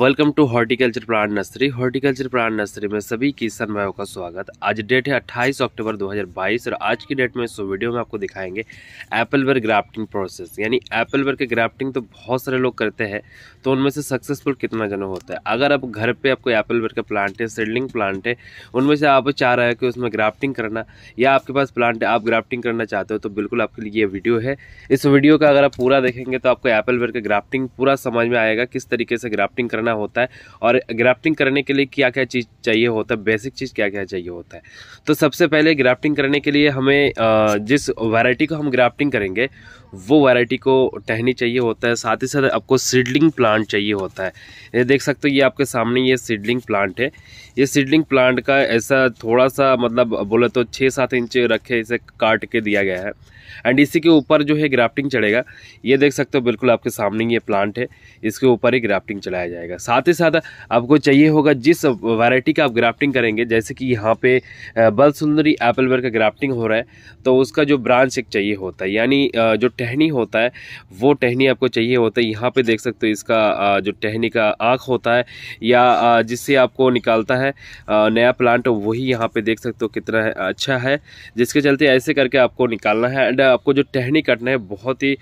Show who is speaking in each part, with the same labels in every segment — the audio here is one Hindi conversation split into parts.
Speaker 1: welcome to horticulture plant nursery horticulture plant nursery में सभी किसान भाइयों का स्वागत आज डेट है 28 अक्टूबर 2022 और आज की डेट में इस वीडियो में आपको दिखाएंगे एप्पल वर ग्राफ्टिंग प्रोसेस यानी एप्पल वर के ग्राफ्टिंग तो बहुत सारे लोग करते हैं तो उनमें से सक्सेसफुल कितना जनों होता है अगर आप घर पर आपको एप्पल वर का प्लांट है सीडलिंग प्लांट है उनमें से आप चाह रहे हो कि उसमें ग्राफ्टिंग करना या आपके पास प्लांट है आप ग्राफ्टिंग करना चाहते हो तो बिल्कुल आपके लिए ये वीडियो है इस वीडियो का अगर आप पूरा देखेंगे तो आपको एप्पल वर का ग्राफ्टिंग पूरा समझ में आएगा किस तरीके से ग्राफ्टिंग ग्राफ्टिंग करना होता है और ग्राफ्टिंग करने के लिए क्या क्या चीज़ चाहिए होता है बेसिक चीज़ क्या क्या चाहिए होता है तो सबसे पहले ग्राफ्टिंग करने के लिए हमें जिस वैरायटी को हम ग्राफ्टिंग करेंगे वो वैरायटी को टहनी चाहिए होता है साथ ही साथ आपको सीडलिंग प्लांट चाहिए होता है ये देख सकते हो ये आपके सामने ये सीडलिंग प्लांट है ये सीडलिंग प्लांट का ऐसा थोड़ा सा मतलब बोले तो छः सात इंच रखे इसे काट के दिया गया है एंड इसी के ऊपर जो है ग्राफ्टिंग चढ़ेगा ये देख सकते हो बिल्कुल आपके सामने ये प्लांट है इसके ऊपर ही ग्राफ्टिंग चलाया जाएगा साथ ही साथ आपको चाहिए होगा जिस वैरायटी का आप ग्राफ्टिंग करेंगे जैसे कि यहाँ पे बल सुंदरी एप्पल बेर का ग्राफ्टिंग हो रहा है तो उसका जो ब्रांच एक चाहिए होता है यानी जो टहनी होता है वो टहनी आपको चाहिए होता है यहाँ पर देख सकते हो इसका जो टहनी का आँख होता है या जिससे आपको निकालता है नया प्लांट वही यहाँ पर देख सकते हो कितना अच्छा है जिसके चलते ऐसे करके आपको निकालना है एंड है आपको जो टहनी कटना है बहुत ही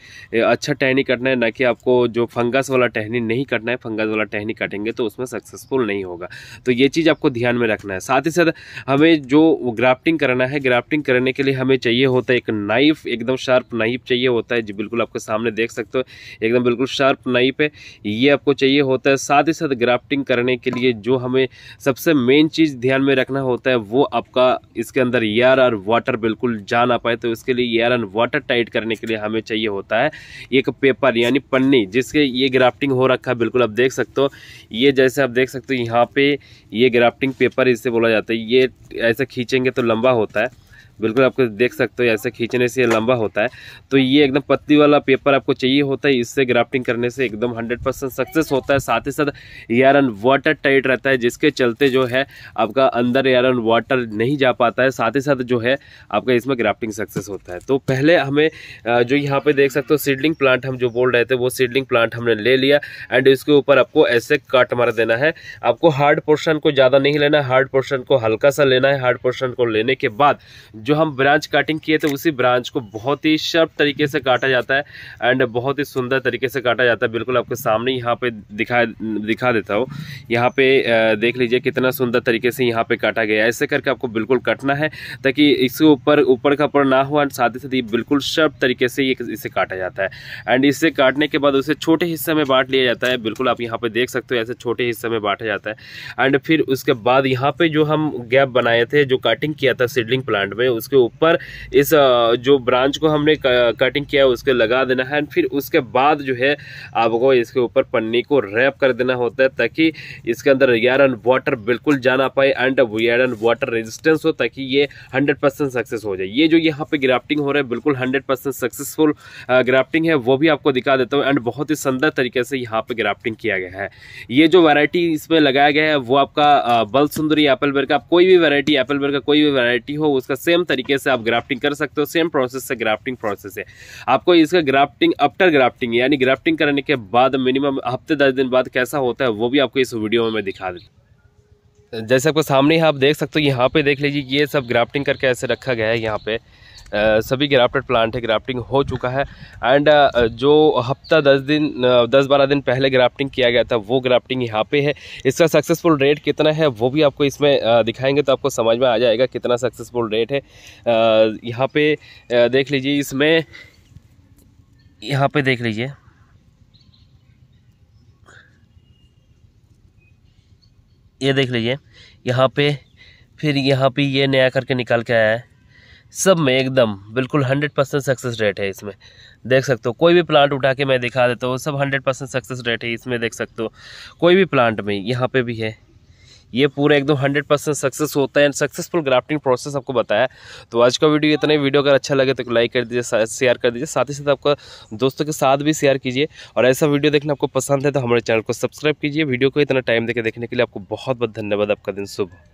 Speaker 1: अच्छा टहनी कटना है ना कि आपको जो फंगस वाला टहनी नहीं कटना है फंगस वाला टहनी कटेंगे तो उसमें सक्सेसफुल नहीं होगा तो ये चीज़ आपको ध्यान में रखना है साथ ही साथ हमें जो ग्राफ्टिंग करना है ग्राफ्टिंग करने के लिए हमें चाहिए होता है एक नाइफ एकदम शार्प नाइफ चाहिए होता है जो बिल्कुल आपके सामने देख सकते हो एकदम बिल्कुल शार्प नाइफ है ये आपको चाहिए होता है साथ ही साथ ग्राफ्टिंग करने के लिए जो हमें सबसे मेन चीज़ ध्यान में रखना होता है वो आपका इसके अंदर एयर और वाटर बिल्कुल जा ना पाए तो इसके लिए एयर मिश्रण वाटर टाइट करने के लिए हमें चाहिए होता है एक पेपर यानी पन्नी जिसके ये ग्राफ्टिंग हो रखा है बिल्कुल आप देख सकते हो ये जैसे आप देख सकते हो यहाँ पे ये ग्राफ्टिंग पेपर इसे बोला जाता है ये ऐसे खींचेंगे तो लंबा होता है बिल्कुल आपको देख सकते हो ऐसे खींचने से लंबा होता है तो ये एकदम पत्ती वाला पेपर आपको चाहिए होता है इससे ग्राफ्टिंग करने से एकदम हंड्रेड परसेंट सक्सेस होता है साथ ही साथ एयर एंड वाटर टाइट रहता है जिसके चलते जो है आपका अंदर एयर एंड वाटर नहीं जा पाता है साथ ही साथ जो है आपका इसमें ग्राफ्टिंग सक्सेस होता है तो पहले हमें जो यहाँ पे देख सकते हो सीडलिंग प्लांट हम जो बोल रहे थे वो सीडलिंग प्लांट हमने ले लिया एंड इसके ऊपर आपको ऐसे काट मार देना है आपको हार्ड पोर्शन को ज़्यादा नहीं लेना है हार्ड पोर्शन को हल्का सा लेना है हार्ड पोर्शन को लेने के बाद जो जो हम ब्रांच काटिंग किए थे उसी ब्रांच को बहुत ही शार्प तरीके से काटा जाता है एंड बहुत ही सुंदर तरीके से काटा जाता है बिल्कुल आपके सामने यहाँ पे दिखा दिखा देता हो यहाँ पे देख लीजिए कितना सुंदर तरीके से यहाँ पे काटा गया है ऐसे करके आपको बिल्कुल कटना है ताकि इसके ऊपर ऊपर का ऊपर ना हुआ एंड साथ ही साथ ये बिल्कुल शार्प तरीके से ये इसे काटा जाता है एंड इसे काटने के बाद उसे छोटे हिस्से में बांट लिया जाता है बिल्कुल आप यहाँ पर देख सकते हो ऐसे छोटे हिस्से में बांटा जाता है एंड फिर उसके बाद यहाँ पर जो हम गैप बनाए थे जो काटिंग किया था सीडलिंग प्लांट में उसके ऊपर इस जो ब्रांच को हमने कटिंग किया है उसके लगा देना है एंड फिर उसके बाद जो है आपको इसके ऊपर पन्नी को रैप कर देना होता है ताकि इसके अंदर एयर एंड वाटर बिल्कुल जा ना पाए and air and water resistance हो ताकि ये हंड्रेड परसेंट सक्सेस हो जाए ये जो यहाँ पे ग्राफ्टिंग हो रहा है बिल्कुल हंड्रेड परसेंट सक्सेसफुल ग्राफ्टिंग है वो भी आपको दिखा देता हूँ एंड बहुत ही सुंदर तरीके से यहाँ पे ग्राफ्टिंग किया गया है ये जो वैरायटी इसमें लगाया गया है वो आपका बल सुंदरी एप्पल बेर का कोई भी वैरायटी एप्पल बेर का कोई भी वैरायटी हो उसका सेम सेम तरीके से आप ग्राफ्टिंग कर सकते हो सेम प्रोसेस से ग्राफ्टिंग प्रोसेस है आपको इसका ग्राफ्टिंग आफ्टर ग्राफ्टिंग यानी ग्राफ्टिंग करने के बाद मिनिमम हफ्ते दस दिन बाद कैसा होता है वो भी आपको इस वीडियो में मैं दिखा दे जैसे आपको सामने यहाँ आप देख सकते हो यहाँ पे देख लीजिए ये सब ग्राफ्टिंग करके ऐसे रखा गया है यहाँ पे सभी ग्राफ्टेड प्लांट है ग्राफ्टिंग हो चुका है एंड जो हफ्ता दस दिन दस बारह दिन पहले ग्राफ्टिंग किया गया था वो ग्राफ्टिंग यहाँ पे है इसका सक्सेसफुल रेट कितना है वो भी आपको इसमें दिखाएंगे तो आपको समझ में आ जाएगा कितना सक्सेसफुल रेट है यहाँ पे देख लीजिए इसमें यहाँ पे देख लीजिए ये देख लीजिए यहाँ पे फिर यहाँ पे ये नया करके निकाल के आया है सब में एकदम बिल्कुल हंड्रेड परसेंट सक्सेस रेट है इसमें देख सकते हो कोई भी प्लांट उठा के मैं दिखा देता हूँ सब हंड्रेड परसेंट सक्सेस रेट है इसमें देख सकते हो कोई भी प्लांट में यहाँ पे भी है ये पूरा एकदम हंड्रेड परसेंट सक्सेस होता है एंड सक्सेसफुल ग्राफ्टिंग प्रोसेस आपको बताया तो आज का वीडियो इतना ही वीडियो अगर अच्छा लगे तो लाइक कर दीजिए शेयर कर दीजिए साथ ही साथ आपका दोस्तों के साथ भी शेयर कीजिए और ऐसा वीडियो देखना आपको पसंद है तो हमारे चैनल को सब्सक्राइब कीजिए वीडियो को इतना टाइम देकर देखने के लिए आपको बहुत बहुत धन्यवाद आपका दिन शुभ